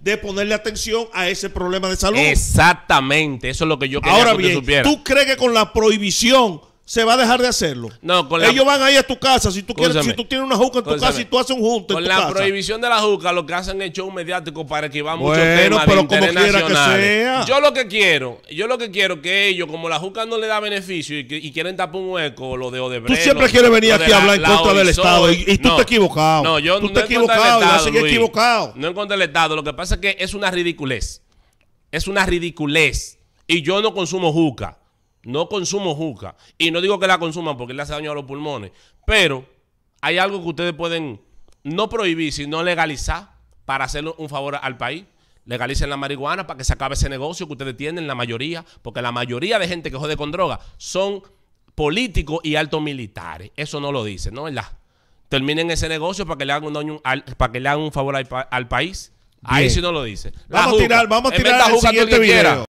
de ponerle atención a ese problema de salud. Exactamente, eso es lo que yo quería Ahora bien, ¿tú crees que con la prohibición se va a dejar de hacerlo. No, Ellos van ahí a tu casa. Si tú, quieres, si tú tienes una juca en tu casa y tú haces un junto Con en tu la prohibición de la juca, lo que hacen es show mediático para que va mucho muchos temas pero como quiera que sea. Yo lo que quiero, yo lo que quiero que ellos, como la juca no le da beneficio y, quieren tapar un hueco, lo de Odebrecht. Tú siempre quieres venir aquí a hablar en contra del Estado y, tú te equivocado. No, yo no te equivocado, Estado, Luis, equivocado. No en contra del Estado. Lo que pasa es que es una ridiculez. Es una ridiculez. Y yo no consumo juca. No consumo juca. Y no digo que la consuman porque le hace daño a los pulmones. Pero hay algo que ustedes pueden no prohibir, sino legalizar para hacerle un favor al país. Legalicen la marihuana para que se acabe ese negocio que ustedes tienen, la mayoría. Porque la mayoría de gente que jode con droga son políticos y altos militares. Eso no lo dicen, ¿no? ¿Verdad? Terminen ese negocio para que le hagan un, para que le un favor al, país. Ahí sí no lo dice. Vamos a tirar, vamos a tirar el siguiente video.